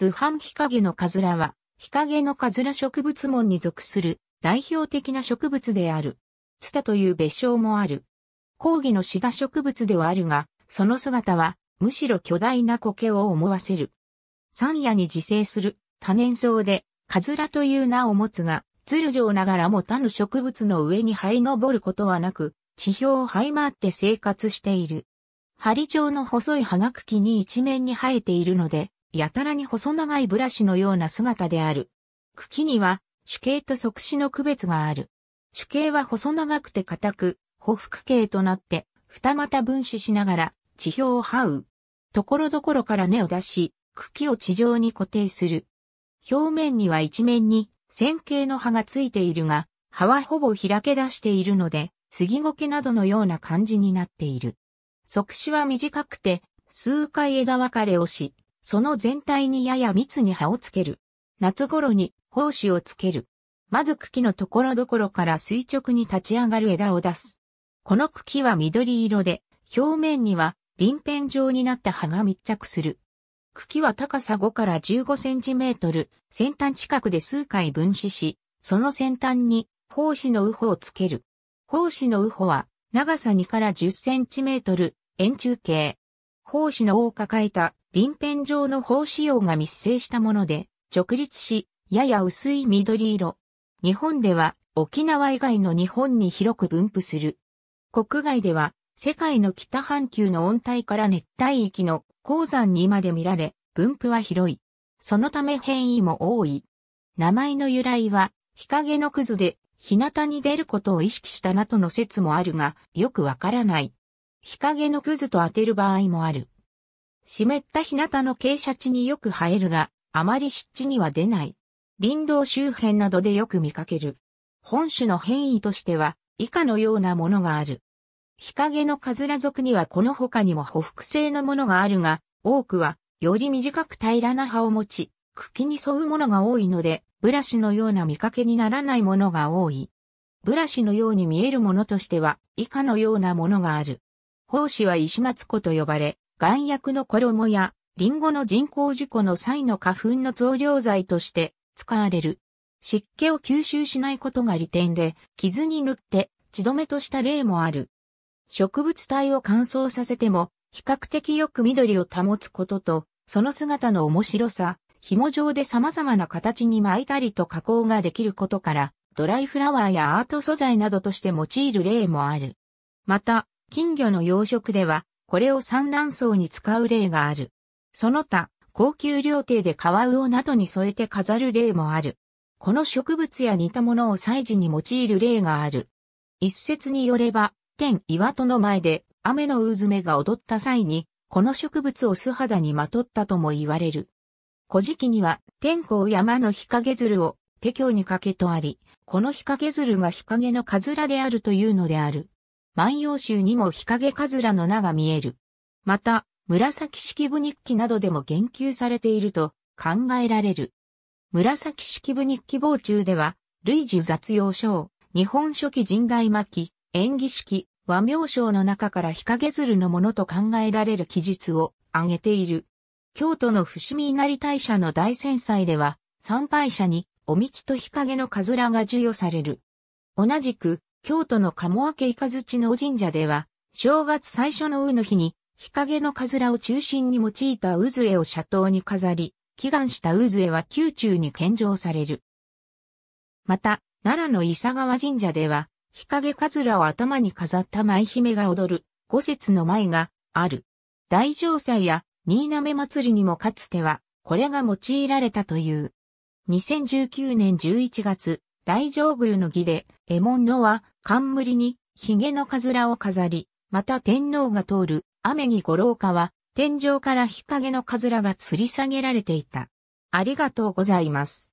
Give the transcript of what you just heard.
図版日陰のカズラは、日陰のカズラ植物門に属する代表的な植物である。ツタという別称もある。抗議のシダ植物ではあるが、その姿は、むしろ巨大な苔を思わせる。山野に自生する多年草で、カズラという名を持つが、ツル状ながらも他の植物の上に這い登ることはなく、地表を這い回って生活している。針状の細い葉が茎に一面に生えているので、やたらに細長いブラシのような姿である。茎には主形と側枝の区別がある。主形は細長くて硬く、補腹形となって、二股分子しながら地表を這う。ところどころから根を出し、茎を地上に固定する。表面には一面に線形の葉がついているが、葉はほぼ開け出しているので、杉苔などのような感じになっている。側枝は短くて、数回枝分かれをし、その全体にやや密に葉をつける。夏頃に胞子をつける。まず茎のところどころから垂直に立ち上がる枝を出す。この茎は緑色で、表面には輪辺状になった葉が密着する。茎は高さ5から15センチメートル、先端近くで数回分子し、その先端に胞子の羽をつける。胞子の羽は長さ2から10センチメートル、円柱形。胞子の尾を抱えた鱗片状の胞子葉が密生したもので、直立し、やや薄い緑色。日本では沖縄以外の日本に広く分布する。国外では世界の北半球の温帯から熱帯域の鉱山にまで見られ、分布は広い。そのため変異も多い。名前の由来は、日陰のクズで、日向に出ることを意識したなとの説もあるが、よくわからない。日陰のクズと当てる場合もある。湿った日向の傾斜地によく生えるが、あまり湿地には出ない。林道周辺などでよく見かける。本種の変異としては、以下のようなものがある。日陰のカズラ族にはこの他にも補服性のものがあるが、多くは、より短く平らな葉を持ち、茎に沿うものが多いので、ブラシのような見かけにならないものが多い。ブラシのように見えるものとしては、以下のようなものがある。胞子は石松子と呼ばれ、眼薬の衣や、リンゴの人工樹庫の際の花粉の増量剤として使われる。湿気を吸収しないことが利点で、傷に塗って血止めとした例もある。植物体を乾燥させても、比較的よく緑を保つことと、その姿の面白さ、紐状で様々な形に巻いたりと加工ができることから、ドライフラワーやアート素材などとして用いる例もある。また、金魚の養殖では、これを産卵層に使う例がある。その他、高級料亭でカワウオなどに添えて飾る例もある。この植物や似たものを祭事に用いる例がある。一説によれば、天岩戸の前で雨の渦目が踊った際に、この植物を素肌にまとったとも言われる。古事記には、天候山の日陰鶴を手鏡にかけとあり、この日陰鶴が日陰のかずらであるというのである。万葉集にも日陰かずらの名が見える。また、紫式部日記などでも言及されていると考えられる。紫式部日記傍中では、類似雑用書、日本書紀神代巻、演技式、和名章の中から日陰鶴のものと考えられる記述を挙げている。京都の伏見稲荷大社の大戦祭では、参拝者におみきと日陰のかずらが授与される。同じく、京都の鴨明伊かずちの神社では、正月最初の雨の日に、日陰のかずらを中心に用いた渦絵を斜塔に飾り、祈願した渦絵は宮中に献上される。また、奈良の伊佐川神社では、日陰かずらを頭に飾った舞姫が踊る、五節の舞がある。大城祭や新滑祭りにもかつては、これが用いられたという。2019年11月、大城宮の儀で、獲のは、冠に髭のかずらを飾り、また天皇が通る雨に五郎家は、天井から日陰のかずらが吊り下げられていた。ありがとうございます。